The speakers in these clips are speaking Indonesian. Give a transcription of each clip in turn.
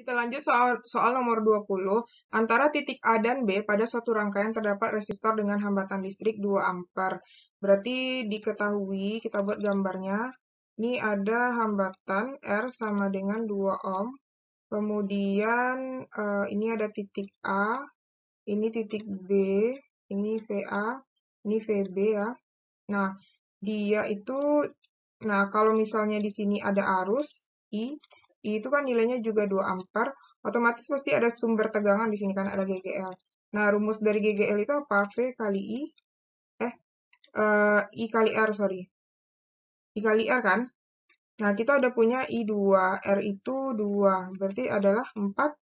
Kita lanjut soal, soal nomor 20. Antara titik A dan B pada suatu rangkaian terdapat resistor dengan hambatan listrik 2 ampere. Berarti diketahui, kita buat gambarnya. Ini ada hambatan R sama dengan 2 ohm. Kemudian uh, ini ada titik A, ini titik B, ini VA, ini VB ya. Nah, dia itu, nah kalau misalnya di sini ada arus I, I itu kan nilainya juga 2 ampere, otomatis pasti ada sumber tegangan di sini kan ada GGL. Nah, rumus dari GGL itu apa? V kali I, eh, uh, I kali R, sorry. I kali R kan? Nah, kita udah punya I2, R itu 2, berarti adalah 4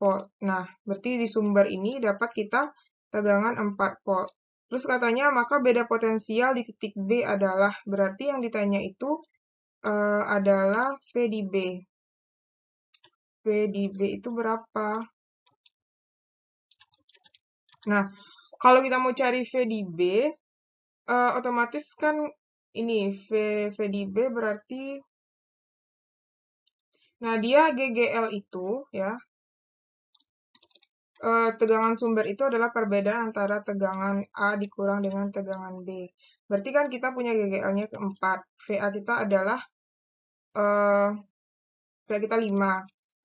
volt. Nah, berarti di sumber ini dapat kita tegangan 4 volt. Terus katanya, maka beda potensial di titik B adalah, berarti yang ditanya itu eh, adalah V di B. VDB di B itu berapa? Nah, kalau kita mau cari V di B, uh, otomatis kan ini V, v di B berarti Nah, dia GGL itu ya Uh, tegangan sumber itu adalah perbedaan antara tegangan A dikurang dengan tegangan B. Berarti kan kita punya GGL-nya keempat. VA kita adalah uh, eh, VA kita 5.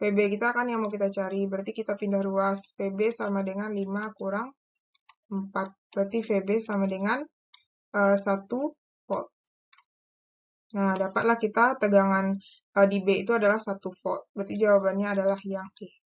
PB kita kan yang mau kita cari, berarti kita pindah ruas. PB sama dengan 5 kurang 4. Berarti VB sama dengan uh, eh, 1 volt. Nah, dapatlah kita tegangan uh, di B itu adalah 1 volt. Berarti jawabannya adalah yang E.